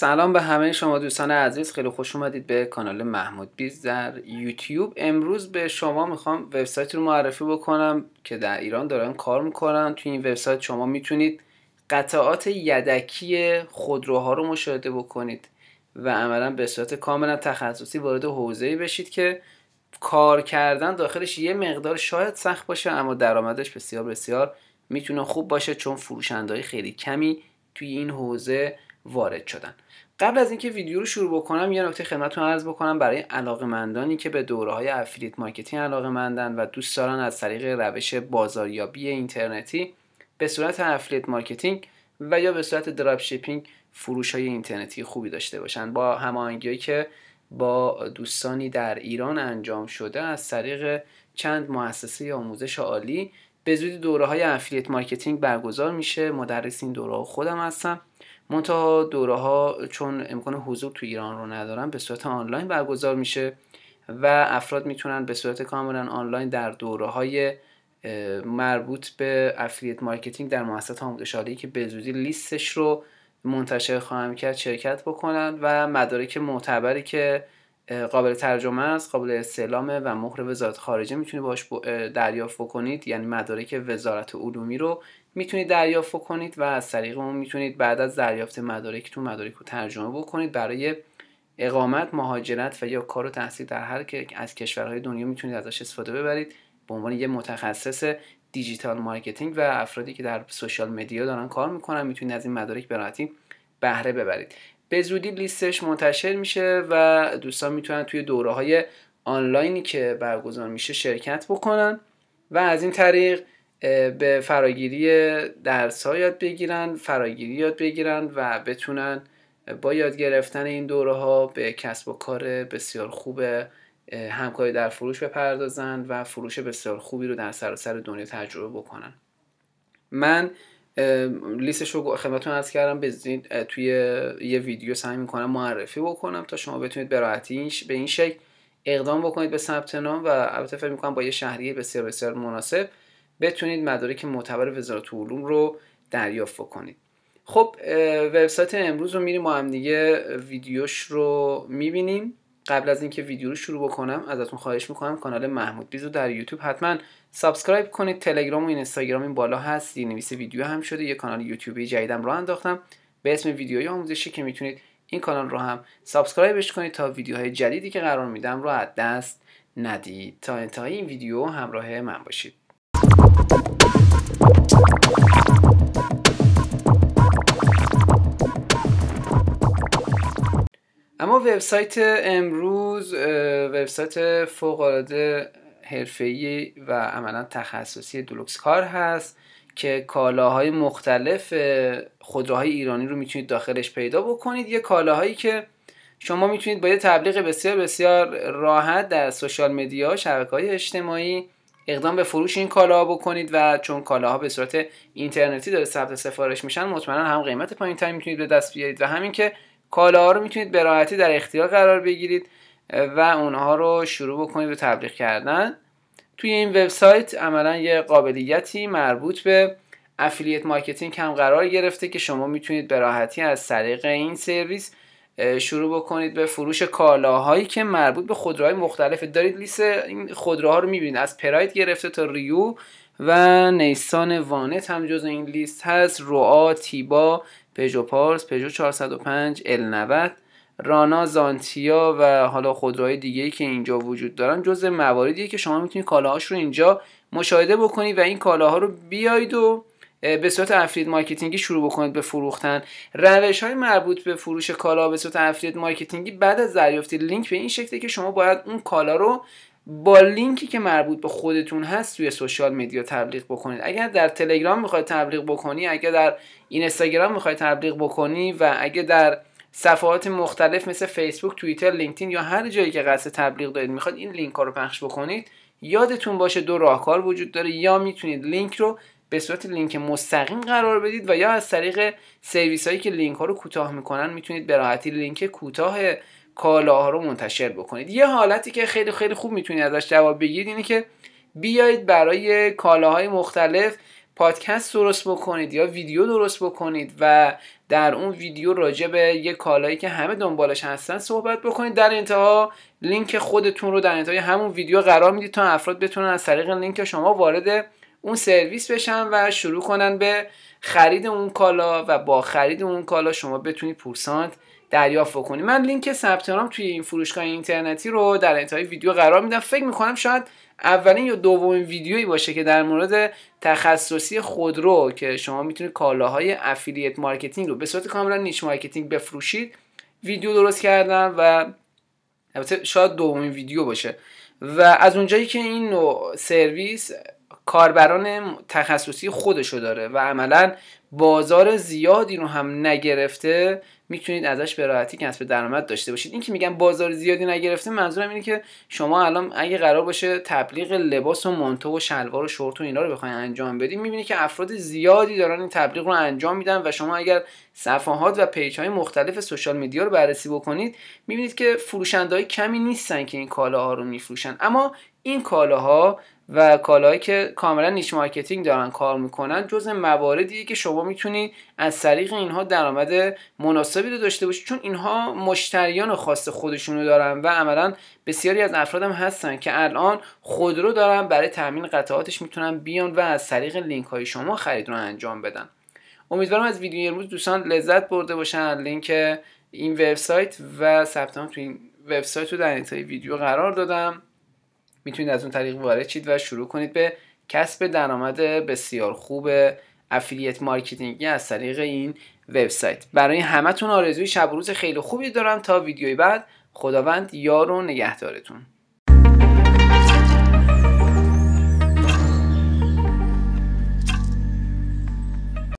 سلام به همه شما دوستان عزیز خیلی خوش اومدید به کانال محمود بیز در یوتیوب امروز به شما میخوام وبسایت رو معرفی بکنم که در ایران دارن کار میکنن توی این وبسایت شما میتونید قطعات یدکی خودروها رو مشاهده بکنید و عملا به صورت کاملا تخصصی وارد ای بشید که کار کردن داخلش یه مقدار شاید سخت باشه اما درآمدش بسیار بسیار میتونه خوب باشه چون فروشندهای خیلی کمی توی این حوزه وارد شدن قبل از اینکه ویدیو رو شروع بکنم یه نکته خدمتتون عرض بکنم برای علاقمندانی که به دوره های افیلیت مارکتینگ مندن و دوست دارن از طریق روش بازاریابی اینترنتی به صورت افیلیت مارکتینگ و یا به صورت دراپ شیپینگ فروش های اینترنتی خوبی داشته باشن با هماهنگی که با دوستانی در ایران انجام شده از طریق چند مؤسسه آموزش عالی به زودی دوره های افیلیت مارکتینگ برگزار میشه مدرس این دوره خودم هستم منتها دوره ها چون امکان حضور تو ایران رو ندارن به صورت آنلاین برگزار میشه و افراد میتونن به صورت کاملا آنلاین در دوره های مربوط به افیلیت مارکتینگ در مؤسسات آموزش که به زودی لیستش رو منتشر خواهم کرد شرکت بکنن و مدارک معتبری که قابل ترجمه است قابل استعلامه و مهر وزارت خارجه میتونید باش دریافت بکنید یعنی مدارک وزارت علومی رو میتونید دریافت کنید و از طریق اون میتونید بعد از دریافت تو مدارک رو ترجمه بکنید برای اقامت مهاجرت و یا کار و تحصیل در هر که از کشورهای دنیا میتونید ازش استفاده ببرید به عنوان یه متخصص دیجیتال مارکتینگ و افرادی که در سوشال مدیا دارن کار میکنن میتونید از این مدارک به بهره ببرید به زودی لیستش منتشر میشه و دوستان میتونن توی دوره های آنلاینی که برگزار میشه شرکت بکنن و از این طریق به فراگیری درس ها یاد بگیرن فراگیری یاد بگیرن و بتونن با یاد گرفتن این دوره ها به کسب و کار بسیار خوب همکاری در فروش بپردازن و فروش بسیار خوبی رو در سراسر سر دنیا تجربه بکنن من لیستش رو خدمتتون ارز کردم توی یه ویدیو سعی میکنم معرفی بکنم تا شما بتونید براحتی به این شکل اقدام بکنید به ثبت نام و البته فکر میکنم با یه شهریه بسیار بسیار مناسب بتونید مدارک معتبر وزارت علوم رو دریافت کنید خب وبسایت امروز رو میریم و هم دیگه ویدیوش رو میبینیم قبل از اینکه ویدیو رو شروع بکنم ازتون خواهش میکنم کانال محمود بیزو در یوتیوب حتما سابسکرایب کنید تلگرام و اینستاگرام این بالا هست یه نویس ویدیو هم شده یه کانال یوتیوب جدیدم رو انداختم به اسم ویدیوهای آموزشی که میتونید این کانال رو هم سابسکرایبش کنید تا ویدیوهای جدیدی که قرار میدم رو از دست ندید تا انتهای این ویدیو همراه من باشید اما وبسایت امروز وبسایت فوق العاده حرفه‌ای و عملا تخصصی دولوکس کار هست که کالاهای مختلف خودروهای ایرانی رو میتونید داخلش پیدا بکنید یه کالاهایی که شما میتونید با یه تبلیغ بسیار بسیار راحت در سوشال مدیا شبکه های اجتماعی اقدام به فروش این کالاها بکنید و چون کالاها به صورت اینترنتی داره ثبت سفارش میشن مطمئنا هم قیمت پایینتری میتونید به دست بیارید و همین که کالاها رو میتونید به راحتی در اختیار قرار بگیرید و اونها رو شروع بکنید به تبلیغ کردن توی این وبسایت عملا یه قابلیتی مربوط به افیلیت مارکتینگ هم قرار گرفته که شما میتونید به راحتی از طریق این سرویس شروع بکنید به فروش کالاهایی که مربوط به خودروهای مختلفه دارید لیست این خودروها رو میبینید از پراید گرفته تا ریو و نیسان وانت هم جز این لیست هست روا تیبا پژو پارس پژو 405 ال 90 رانا زانتیا و حالا خودروهای دیگه که اینجا وجود دارن جز مواردیه که شما میتونید کالاهاش رو اینجا مشاهده بکنید و این کالاها رو بیاید و به صورت افرید مارکتینگی شروع بکنید به فروختن روش های مربوط به فروش کالا به صورت افرید مارکتینگی بعد از دریافت لینک به این شکلی که شما باید اون کالا رو با لینکی که مربوط به خودتون هست توی سوشال مدیا تبلیغ بکنید اگر در تلگرام میخواید تبلیغ بکنی اگر در اینستاگرام میخواید تبلیغ بکنی و اگر در صفحات مختلف مثل فیسبوک، توییتر، لینکدین یا هر جایی که قصد تبلیغ دارید میخواید این لینک ها رو پخش بکنید یادتون باشه دو راهکار وجود داره یا میتونید لینک رو به صورت لینک مستقیم قرار بدید و یا از طریق سرویس هایی که لینک ها رو کوتاه میکنن میتونید به راحتی لینک کوتاه کالاها رو منتشر بکنید یه حالتی که خیلی خیلی خوب میتونید ازش جواب بگیرید اینه که بیایید برای کالاهای مختلف پادکست درست بکنید یا ویدیو درست بکنید و در اون ویدیو راجع به یه کالایی که همه دنبالش هستن صحبت بکنید در انتها لینک خودتون رو در انتهای همون ویدیو قرار میدید تا افراد بتونن از طریق لینک شما وارد اون سرویس بشن و شروع کنن به خرید اون کالا و با خرید اون کالا شما بتونید پورسانت دریافت کنید من لینک ثبت نام توی این فروشگاه اینترنتی رو در انتهای ویدیو قرار میدم فکر میکنم شاید اولین یا دومین ویدیویی باشه که در مورد تخصصی خودرو که شما میتونید کالاهای افیلیت مارکتینگ رو به صورت کاملا نیش مارکتینگ بفروشید ویدیو درست کردم و شاید دومین ویدیو باشه و از اونجایی که این نوع سرویس کاربران تخصصی خودشو داره و عملا بازار زیادی رو هم نگرفته میتونید ازش به راحتی کسب درآمد داشته باشید این که میگم بازار زیادی نگرفته منظورم اینه که شما الان اگه قرار باشه تبلیغ لباس و مانتو و شلوار و شورت و اینا رو بخواید انجام بدید میبینید که افراد زیادی دارن این تبلیغ رو انجام میدن و شما اگر صفحات و پیج های مختلف سوشال میدیا رو بررسی بکنید میبینید که فروشنده های کمی نیستن که این کالاها رو میفروشن اما این کالاها و کالایی که کاملا نیش مارکتینگ دارن کار میکنن جز مواردیه که شما میتونی از طریق اینها درآمد مناسبی رو داشته باشید چون اینها مشتریان خاص خودشونو دارن و عملا بسیاری از افرادم هستن که الان خودرو دارن برای تامین قطعاتش میتونن بیان و از طریق لینک های شما خرید رو انجام بدن امیدوارم از ویدیو امروز دوستان لذت برده باشن لینک این وبسایت و ثبت تو این وبسایت رو در انتهای ویدیو قرار دادم میتونید از اون طریق وارد شید و شروع کنید به کسب درآمد بسیار خوب افیلیت مارکتینگی از طریق این وبسایت برای همتون آرزوی شب روز خیلی خوبی دارم تا ویدیوی بعد خداوند یار و نگهدارتون